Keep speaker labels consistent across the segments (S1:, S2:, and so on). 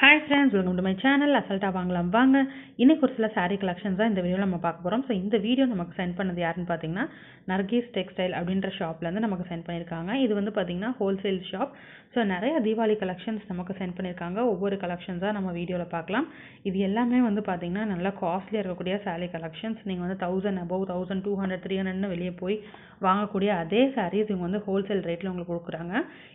S1: hi friends welcome to my channel அசல்ட்டாக வாங்கலாம் வாங்க இன்னைக்கு ஒரு சில சாரீ கலெக்ஷன்ஸ் தான் இந்த வீடியோவில் நம்ம பார்க்க போகிறோம் ஸோ இந்த வீடியோ நமக்கு சென்ட் பண்ணது யாருன்னு பார்த்தீங்கன்னா நர்கீஸ் டெக்ஸ்டைல் அப்படின்ற ஷாப்லேருந்து நமக்கு சென்ட் பண்ணியிருக்காங்க இது வந்து பார்த்தீங்கன்னா ஹோல்சேல் ஷாப் ஸோ நிறைய தீபாவளி கலெக்ஷன்ஸ் நமக்கு சென்ட் பண்ணியிருக்காங்க ஒவ்வொரு கலெக்ஷன்ஸாக நம்ம வீடியோவில் பார்க்கலாம் இது எல்லாமே வந்து பார்த்தீங்கன்னா நல்லா காஸ்ட்லியாக இருக்கக்கூடிய சாரீ கலெக்ஷன்ஸ் நீங்கள் வந்து thousand above thousand two hundred three ஹண்ட்ரட்னு வெளியே போய் வாங்கக்கூடிய அதே சாரீஸ் இவங்க வந்து ஹோல்சேல் ரேட்டில் உங்களுக்கு கொடுக்குறாங்க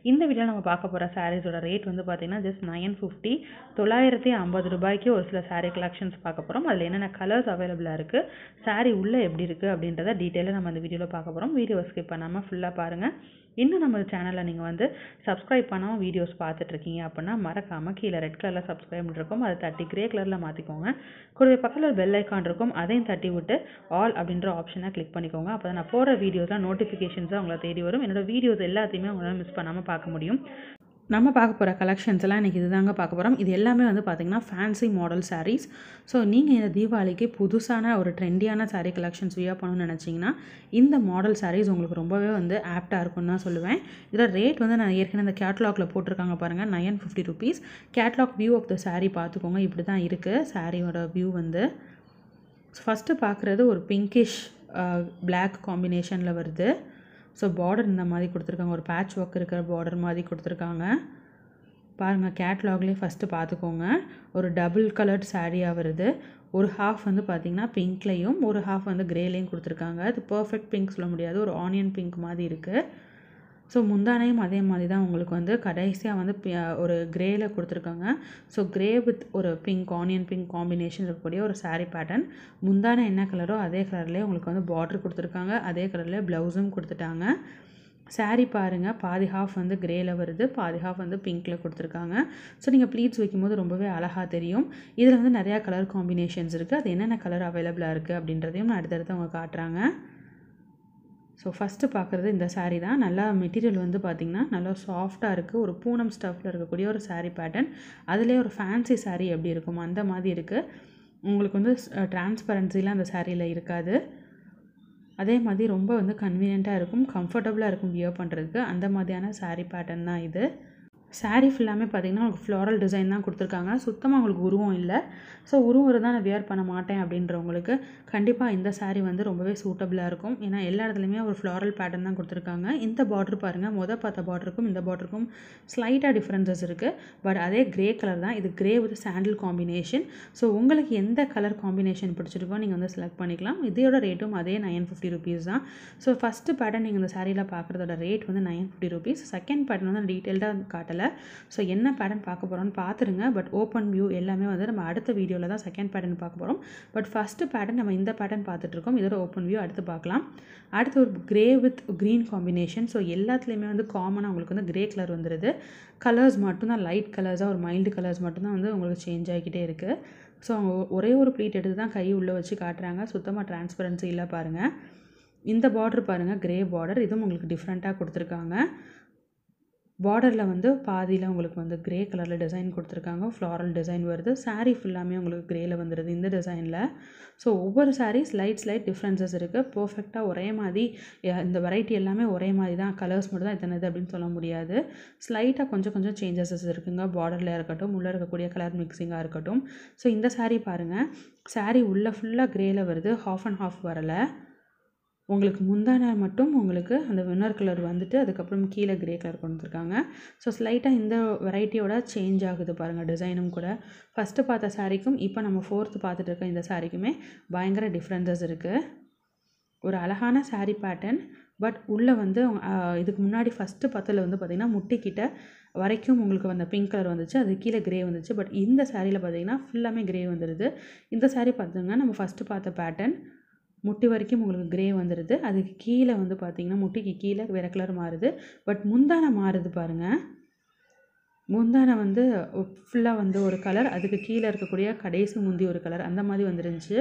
S1: இந்த வீடியோவில் நம்ம பார்க்க போகிற சாரீஸோட ரேட் வந்து பார்த்தீங்கன்னா ஜஸ்ட் நைன் ஃபிஃப்டி தொள்ளாயிரத்தி ஐம்பது ரூபாய்க்கு ஒரு சில சாரீ கலெக்ஷன்ஸ் பார்க்க போகிறோம் அதில் என்னென்ன கலர்ஸ் அவைலபிளாக இருக்குது சாரீ உள்ளே எப்படி இருக்குது அப்படின்றத டீட்டெயிலாக நம்ம அந்த வீடியோவில் பார்க்க போகிறோம் வீடியோ ஸ்கிப் பண்ணாமல் ஃபுல்லாக பாருங்கள் இன்னும் நம்ம சேனலில் நீங்கள் வந்து சப்ஸ்கிரைப் பண்ணாமல் வீடியோஸ் பார்த்துட்ருக்கீங்க அப்படின்னா மறக்காமல் கீழே ரெட் கலரில் சப்ஸ்கிரைப் இருக்கும் அதை தட்டி கிரே கலரில் மாற்றிக்கோங்க கூடவே பக்கத்தில் ஒரு பெல் ஐக்கான் இருக்கும் அதையும் தட்டி விட்டு ஆல் அப்படின்ற ஆப்ஷனை கிளிக் பண்ணிக்கோங்க அப்போ தான் நான் போகிற வீடியோஸ்லாம் நோட்டிஃபிகேஷன்ஸாக உங்களை தேடி வரும் என்னோடய வீடியோஸ் எல்லாத்தையுமே உங்களால் மிஸ் பண்ணாமல் பார்க்க முடியும் நம்ம பார்க்க போகிற கலெக்ஷன்ஸ் எல்லாம் இன்றைக்கி இதுதாங்க பார்க்க போகிறோம் இது எல்லாமே வந்து பார்த்திங்கன்னா ஃபேன்சி மாடல் சாரீஸ் ஸோ நீங்கள் இந்த தீபாவளிக்கு புதுசான ஒரு ட்ரெண்டியான சாரீ கலெக்ஷன்ஸ் வியா பண்ணணும்னு நினச்சிங்கன்னா இந்த மாடல் சாரீஸ் உங்களுக்கு ரொம்பவே வந்து ஆப்டாக இருக்கும்னு தான் சொல்லுவேன் இதில் ரேட் வந்து நான் ஏற்கனவே இந்த கேட்லாகில் போட்டிருக்காங்க பாருங்கள் nine fifty rupees catalogue view of the sari பார்த்துக்கோங்க இப்படி தான் இருக்குது சாரியோட வியூ வந்து ஃபஸ்ட்டு பார்க்குறது ஒரு பிங்கிஷ் பிளாக் காம்பினேஷனில் வருது ஸோ பார்டர் இந்த மாதிரி கொடுத்துருக்காங்க ஒரு பேட்ச் ஒர்க் இருக்கிற பார்டர் மாதிரி கொடுத்துருக்காங்க பாருங்கள் கேட்லாக்லேயே ஃபஸ்ட்டு பார்த்துக்கோங்க ஒரு டபுள் கலர்ட் சாரியாக வருது ஒரு ஹாஃப் வந்து பார்த்திங்கன்னா பிங்க்லேயும் ஒரு ஹாஃப் வந்து க்ரேலேயும் கொடுத்துருக்காங்க அது பர்ஃபெக்ட் பிங்க் சொல்ல முடியாது ஒரு ஆனியன் பிங்க் மாதிரி இருக்குது ஸோ முந்தானையும் அதே மாதிரி தான் உங்களுக்கு வந்து கடைசியாக வந்து ஒரு கிரேயில் கொடுத்துருக்காங்க ஸோ கிரே வித் ஒரு பிங்க் ஆனியன் பிங்க் காம்பினேஷன் இருக்கக்கூடிய ஒரு சாரீ பேட்டர்ன் முந்தானை என்ன கலரோ அதே கலர்லேயே உங்களுக்கு வந்து பார்டர் கொடுத்துருக்காங்க அதே கலரில் ப்ளவுஸும் கொடுத்துட்டாங்க சாரி பாருங்கள் பாதி ஹாஃப் வந்து க்ரேயில் வருது பாதி ஹாஃப் வந்து பிங்க்கில் கொடுத்துருக்காங்க ஸோ நீங்கள் ப்ளீட்ஸ் வைக்கும்போது ரொம்பவே அழகாக தெரியும் இதில் வந்து நிறையா கலர் காம்பினேஷன்ஸ் இருக்குது அது என்னென்ன கலர் அவைலபிளாக இருக்குது அப்படின்றதையும் நான் அடுத்தடுத்து அவங்க காட்டுறாங்க ஸோ ஃபஸ்ட்டு பார்க்குறது இந்த சாரீ தான் நல்லா மெட்டீரியல் வந்து பார்த்திங்கன்னா நல்லா சாஃப்டாக இருக்குது ஒரு பூனம் ஸ்டஃப்பில் இருக்கக்கூடிய ஒரு சாரீ பேட்டர்ன் அதிலே ஒரு ஃபேன்சி சாரீ எப்படி இருக்கும் அந்த மாதிரி இருக்குது உங்களுக்கு வந்து டிரான்ஸ்பரன்சிலாம் அந்த சாரியில் இருக்காது அதே மாதிரி ரொம்ப வந்து கன்வீனியண்ட்டாக இருக்கும் கம்ஃபர்டபுளாக இருக்கும் வியர் பண்ணுறதுக்கு அந்த மாதிரியான சாரீ பேட்டர்ன் தான் இது சாரீ ஃபுல்லாமே பார்த்திங்கன்னா உங்களுக்கு ஃப்ளாரல் டிசைன் தான் கொடுத்துருக்காங்க சுத்தமாக உங்களுக்கு உருவம் இல்லை ஸோ உருவம் தான் நான் வியர் பண்ண மாட்டேன் அப்படின்றவங்களுக்கு கண்டிப்பாக இந்த சாரீ வந்து ரொம்பவே சூட்டபுளாக இருக்கும் ஏன்னா எல்லா இடத்துலையுமே ஒரு ஃப்ளாரல் பேட்டர்ன் தான் கொடுத்துருக்காங்க இந்த பார்டர் பாருங்கள் மொதல் பார்த்த பார்டருக்கும் இந்த பார்டருக்கும் ஸ்லைட்டாக டிஃப்ரென்சஸ் இருக்குது பட் அதே க்ரே கலர் தான் இது grey with sandal combination so உங்களுக்கு எந்த கலர் காம்பினேஷன் பிடிச்சிருக்கோ நீங்கள் வந்து செலக்ட் பண்ணிக்கலாம் இதோட ரேட்டும் அதே நைன் ஃபிஃப்டி ருபீஸ் தான் ஸோ ஃபஸ்ட்டு பேட்டர்ன் நீங்கள் இந்த சாரியில் பார்க்குறதோட ரேட் வந்து nine fifty rupees second pattern வந்து டீட்டெயில்டாக காட்டலை ஸோ என்ன பேட்டர்ன் பார்க்க போகிறோம்னு பார்த்துருங்க பட் ஓப்பன் வியூ எல்லாமே வந்து நம்ம அடுத்த வீடியோவில் தான் செகண்ட் பேட்டர்ன் பார்க்க போகிறோம் பட் ஃபஸ்ட்டு பேட்டர்ன் நம்ம இந்த பேட்டர்ன் பார்த்துட்ருக்கோம் இதோட ஓப்பன் வியூ அடுத்து பார்க்கலாம் அடுத்து ஒரு grey with green combination so எல்லாத்துலேயுமே வந்து காமனாக உங்களுக்கு வந்து க்ரே கலர் வந்துடுது கலர்ஸ் மட்டும்தான் லைட் கலர்ஸாக ஒரு மைல்டு கலர்ஸ் மட்டும்தான் வந்து உங்களுக்கு சேஞ்ச் ஆகிக்கிட்டே இருக்குது ஸோ அவங்க ஒரே ஒரு ப்ளீட் எடுத்து தான் கை உள்ளே வச்சு காட்டுறாங்க சுத்தமாக டிரான்ஸ்பரன்சி இல்லை பாருங்கள் இந்த பார்டர் பாருங்கள் க்ரே பார்டர் இதுவும் உங்களுக்கு டிஃப்ரெண்ட்டாக கொடுத்துருக்காங்க பார்டரில் வந்து பாதியில் உங்களுக்கு வந்து க்ரே கலரில் டிசைன் கொடுத்துருக்காங்க ஃப்ளாரல் டிசைன் வருது சாரீ ஃபுல்லாமே உங்களுக்கு க்ரேயில் வந்துடுது இந்த டிசைனில் ஸோ ஒவ்வொரு சாரீ ஸ்லைட் ஸ்லைட் டிஃப்ரென்சஸ் இருக்குது பர்ஃபெக்டாக ஒரே மாதிரி இந்த வெரைட்டி எல்லாமே ஒரே மாதிரி தான் கலர்ஸ் மட்டும் தான் இத்தனை இது அப்படின்னு சொல்ல முடியாது ஸ்லைட்டாக கொஞ்சம் கொஞ்சம் சேஞ்சஸஸ் இருக்குங்க பார்டரில் இருக்கட்டும் உள்ளே இருக்கக்கூடிய கலர் மிக்சிங்காக இருக்கட்டும் ஸோ இந்த சாரீ பாருங்கள் சாரீ உள்ளே ஃபுல்லாக க்ரேயில் வருது ஹாஃப் அண்ட் ஹாஃப் வரலை உங்களுக்கு முந்தான மட்டும் உங்களுக்கு அந்த வின்னர் கலர் வந்துட்டு அதுக்கப்புறம் கீழே கிரே கலர் கொண்டு வந்துருக்காங்க ஸோ ஸ்லைட்டாக இந்த வெரைட்டியோட சேஞ்ச் ஆகுது பாருங்கள் டிசைனும் கூட ஃபஸ்ட்டு பார்த்த சாரிக்கும் இப்போ நம்ம ஃபோர்த்து பார்த்துட்டு இருக்க இந்த சாரிக்குமே பயங்கர டிஃப்ரென்சஸ் இருக்குது ஒரு அழகான சாரீ பேட்டர்ன் பட் உள்ளே வந்து இதுக்கு முன்னாடி ஃபஸ்ட்டு பத்தில் வந்து பார்த்திங்கன்னா முட்டிக்கிட்ட வரைக்கும் உங்களுக்கு வந்த பிங்க் கலர் வந்துச்சு அது கீழே கிரே வந்துச்சு பட் இந்த சாரியில் பார்த்திங்கன்னா ஃபுல்லாமே கிரே வந்துடுது இந்த சாரீ பார்த்துங்க நம்ம ஃபஸ்ட்டு பார்த்த பேட்டர்ன் முட்டி வரைக்கும் உங்களுக்கு க்ரே வந்துடுது அதுக்கு கீழே வந்து பார்த்தீங்கன்னா முட்டிக்கு கீழே வேறு கலர் மாறுது பட் முந்தானை மாறுது பாருங்கள் முந்தானை வந்து ஃபுல்லாக வந்து ஒரு கலர் அதுக்கு கீழே இருக்கக்கூடிய கடைசி முந்தி ஒரு கலர் அந்த மாதிரி வந்துருந்துச்சு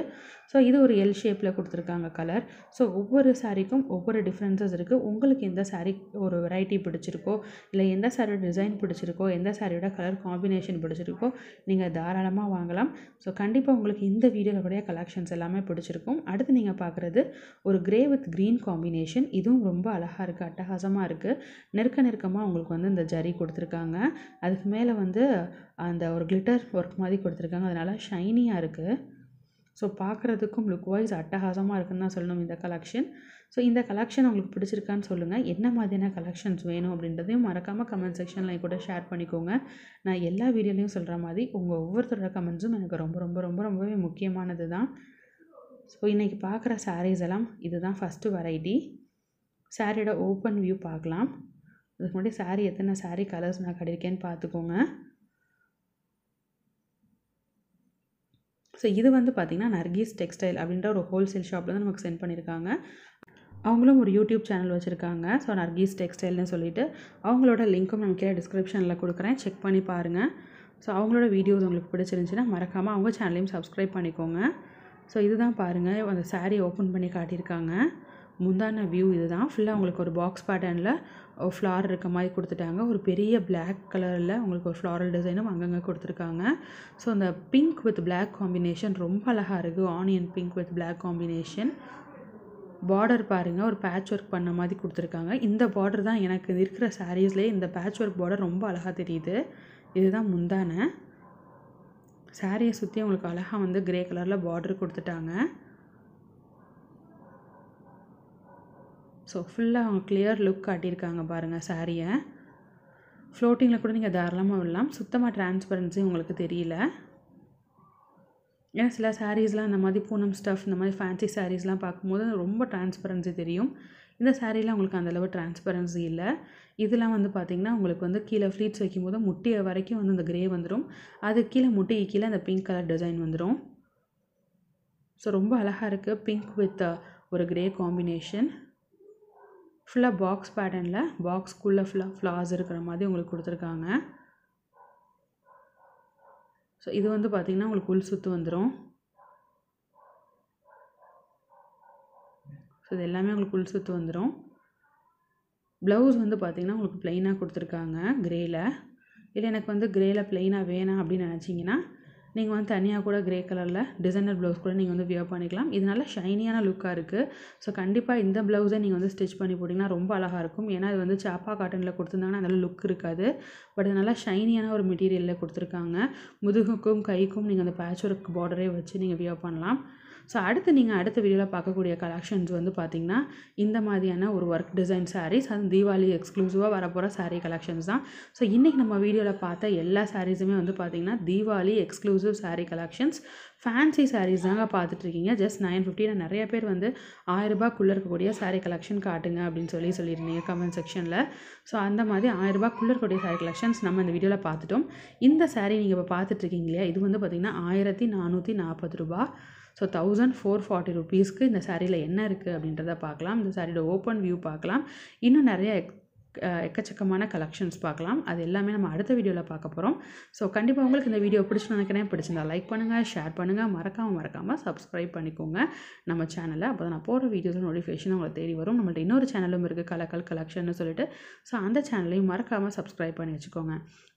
S1: ஸோ இது ஒரு எல் ஷேப்பில் கொடுத்துருக்காங்க கலர் ஸோ ஒவ்வொரு சாரீக்கும் ஒவ்வொரு டிஃப்ரென்சஸ் இருக்குது உங்களுக்கு எந்த சாரீ ஒரு வெரைட்டி பிடிச்சிருக்கோ இல்லை எந்த சாரியோட டிசைன் பிடிச்சிருக்கோ எந்த சாரியோட கலர் காம்பினேஷன் பிடிச்சிருக்கோ நீங்கள் தாராளமாக வாங்கலாம் ஸோ கண்டிப்பாக உங்களுக்கு இந்த கூட கலெக்ஷன்ஸ் எல்லாமே பிடிச்சிருக்கும் அடுத்து நீங்கள் பார்க்குறது ஒரு கிரே வித் க்ரீன் காம்பினேஷன் இதுவும் ரொம்ப அழகாக இருக்குது அட்டகாசமாக இருக்குது நெருக்க நெருக்கமாக உங்களுக்கு வந்து இந்த ஜரி கொடுத்துருக்காங்க அதுக்கு மேலே வந்து அந்த ஒரு கிளிட்டர் ஒர்க் மாதிரி கொடுத்துருக்காங்க அதனால் ஷைனியாக இருக்குது ஸோ பார்க்குறதுக்கும் லுக் வைஸ் அட்டகாசமாக இருக்குன்னு தான் சொல்லணும் இந்த கலெக்ஷன் ஸோ இந்த கலெக்ஷன் உங்களுக்கு பிடிச்சிருக்கான்னு சொல்லுங்கள் என்ன மாதிரியான கலெக்ஷன்ஸ் வேணும் அப்படின்றதையும் மறக்காமல் கமெண்ட் செக்ஷனில் கூட ஷேர் பண்ணிக்கோங்க நான் எல்லா வீடியோலையும் சொல்கிற மாதிரி உங்கள் ஒவ்வொருத்தரோட கமெண்ட்ஸும் எனக்கு ரொம்ப ரொம்ப ரொம்ப ரொம்பவே முக்கியமானது தான் ஸோ இன்றைக்கி பார்க்குற சாரீஸ் எல்லாம் இதுதான் ஃபஸ்ட்டு வெரைட்டி சாரியோட ஓப்பன் வியூ பார்க்கலாம் அதுக்கு முன்னாடி சாரீ எத்தனை சாரீ கலர்ஸ் நான் கட்டியிருக்கேன்னு பார்த்துக்கோங்க ஸோ இது வந்து பார்த்திங்கன்னா நர்கீஸ் டெக்ஸ்டைல் அப்படின்ற ஒரு ஹோல்சேல் ஷாப்பில் தான் நமக்கு சென்ட் பண்ணியிருக்காங்க அவங்களும் ஒரு யூடியூப் சேனல் வச்சுருக்காங்க ஸோ நர்கீஸ் டெக்ஸ்டைல்னு சொல்லிட்டு அவங்களோட லிங்க்கும் நான் கீழே டிஸ்கிரிப்ஷனில் கொடுக்குறேன் செக் பண்ணி பாருங்கள் ஸோ அவங்களோட வீடியோஸ் உங்களுக்கு பிடிச்சிருந்துச்சின்னா மறக்காமல் அவங்க சேனலையும் சப்ஸ்கிரைப் பண்ணிக்கோங்க ஸோ இதுதான் பாருங்கள் அந்த சாரீ ஓப்பன் பண்ணி காட்டியிருக்காங்க முந்தான வியூ இதுதான் ஃபுல்லாக உங்களுக்கு ஒரு பாக்ஸ் பேட்டர்னில் ஃப்ளார் இருக்க மாதிரி கொடுத்துட்டாங்க ஒரு பெரிய பிளாக் கலரில் உங்களுக்கு ஒரு ஃப்ளாரல் டிசைனும் அங்கங்கே கொடுத்துருக்காங்க ஸோ அந்த பிங்க் வித் பிளாக் காம்பினேஷன் ரொம்ப அழகாக இருக்குது onion pink with black combination border பாருங்கள் ஒரு பேட்ச் ஒர்க் பண்ண மாதிரி கொடுத்துருக்காங்க இந்த பார்டர் தான் எனக்கு இருக்கிற சாரீஸ்லேயே இந்த பேட்ச் ஒர்க் பார்டர் ரொம்ப அழகாக தெரியுது இதுதான் முந்தானே சாரியை சுற்றி உங்களுக்கு அழகாக வந்து கிரே கலரில் பார்டர் கொடுத்துட்டாங்க ஸோ ஃபுல்லாக அவங்க கிளியர் லுக் காட்டியிருக்காங்க பாருங்கள் சாரியை ஃப்ளோட்டிங்கில் கூட நீங்கள் தாராளமாக விடலாம் சுத்தமாக டிரான்ஸ்பரன்சி உங்களுக்கு தெரியல ஏன்னா சில சாரீஸ்லாம் இந்த மாதிரி பூனம் ஸ்டஃப் இந்த மாதிரி ஃபேன்சி சாரீஸ்லாம் பார்க்கும்போது ரொம்ப டிரான்ஸ்பரன்சி தெரியும் இந்த சாரீலாம் உங்களுக்கு அந்தளவு டிரான்ஸ்பரன்சி இல்லை இதெல்லாம் வந்து பார்த்திங்கன்னா உங்களுக்கு வந்து கீழே ஃப்ளீட்ஸ் வைக்கும்போது முட்டியை வரைக்கும் வந்து அந்த கிரே வந்துடும் அது கீழே முட்டிக்கு கீழே அந்த பிங்க் கலர் டிசைன் வந்துடும் ஸோ ரொம்ப அழகாக இருக்குது பிங்க் வித் uh, ஒரு கிரே காம்பினேஷன் ஃபுல்லாக பாக்ஸ் பேட்டர்னில் பாக்ஸ்க்குள்ளே ஃபுல்லாக ஃப்ளார்ஸ் இருக்கிற மாதிரி உங்களுக்கு கொடுத்துருக்காங்க ஸோ இது வந்து பார்த்திங்கன்னா உங்களுக்கு உள் சுற்று வந்துடும் ஸோ இது எல்லாமே உங்களுக்கு உள் சுற்று வந்துடும் ப்ளவுஸ் வந்து பார்த்திங்கன்னா உங்களுக்கு ப்ளைனாக கொடுத்துருக்காங்க க்ரேயில் இல்லை எனக்கு வந்து க்ரேயில் ப்ளைனாக வேணாம் அப்படின்னு நினச்சிங்கன்னா நீங்கள் வந்து தனியாக கூட க்ரே கலரில் டிசைனர் ப்ளவுஸ் கூட நீங்கள் வந்து வியர் பண்ணிக்கலாம் இது நல்லா ஷைனியான லுக்காக இருக்குது ஸோ கண்டிப்பாக இந்த ப்ளவுஸை நீங்கள் வந்து ஸ்டிச் பண்ணி போட்டிங்கன்னா ரொம்ப அழகாக இருக்கும் ஏன்னா இது வந்து சாப்பா காட்டனில் கொடுத்துருந்தாங்கன்னா நல்ல லுக் இருக்காது பட் இது நல்லா ஷைனியான ஒரு மெட்டீரியலில் கொடுத்துருக்காங்க முதுகுக்கும் கைக்கும் நீங்கள் அந்த பேட்ச் ஒர்க் பார்டரே வச்சு நீங்கள் வியர் பண்ணலாம் ஸோ அடுத்து நீங்கள் அடுத்த வீடியோவில் பார்க்கக்கூடிய கலெக்ஷன்ஸ் வந்து பார்த்தீங்கன்னா இந்த மாதிரியான ஒரு ஒர்க் டிசைன் சாரீஸ் அது தீபாவளி எக்ஸ்க்ளூசிவாக வரப்போகிற சாரீ கலெக்ஷன்ஸ் தான் ஸோ இன்றைக்கி நம்ம வீடியோவில் பார்த்த எல்லா சாரீஸுமே வந்து பார்த்தீங்கன்னா Deepavali exclusive sari collections fancy saris தாங்க பார்த்துட்ருக்கீங்க ஜஸ்ட் நைன் ஃபிஃப்டியில் நிறைய பேர் வந்து ஆயிரரூபாக்குள்ளே இருக்கக்கூடிய சாரீ கலெக்ஷன் காட்டுங்க அப்படின்னு சொல்லி சொல்லியிருந்தீங்க கமெண்ட் செக்ஷனில் ஸோ அந்த மாதிரி ஆயிரரூபாக்குள்ளே இருக்கக்கூடிய சாரீ கலெக்ஷன்ஸ் நம்ம இந்த வீடியோவில் பார்த்துட்டோம் இந்த சாரீ நீங்கள் இப்போ பார்த்துட்ருக்கீங்க இல்லையா இது வந்து பார்த்திங்கன்னா ஆயிரத்தி நானூற்றி நாற்பது ரூபா ஸோ தௌசண்ட் ஃபோர் ஃபார்ட்டி ருபீஸ்க்கு இந்த சாரியில் என்ன இருக்குது அப்படின்றத பார்க்கலாம் இந்த சாரியோட ஓப்பன் வியூ பார்க்கலாம் இன்னும் நிறைய எக்கச்சக்கமான கலெக்ஷன்ஸ் பார்க்கலாம் அது எல்லாமே நம்ம அடுத்த வீடியோவில் பார்க்க போகிறோம் ஸோ கண்டிப்பாக உங்களுக்கு இந்த வீடியோ பிடிச்சுன்னு நினைக்கிறேன் பிடிச்சிருந்தா லைக் பண்ணுங்கள் ஷேர் பண்ணுங்கள் மறக்காமல் மறக்காமல் சப்ஸ்கிரைப் பண்ணிக்கோங்க நம்ம சேனலில் அப்போ தான் நான் போகிற வீடியோஸ் நோட்டிஃபிகேஷன் உங்களை தேடி வரும் நம்மள்ட்ட இன்னொரு சேனலும் இருக்குது கலக்கல் கலெக்ஷன்னு சொல்லிட்டு ஸோ அந்த சேனலையும் மறக்காமல் சப்ஸ்கிரைப் பண்ணி வச்சுக்கோங்க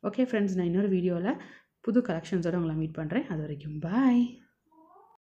S1: ஓகே ஃப்ரெண்ட்ஸ் நான் இன்னொரு வீடியோவில் புது கலெக்ஷன்ஸோடு உங்களை மீட் பண்ணுறேன் அது வரைக்கும் பாய்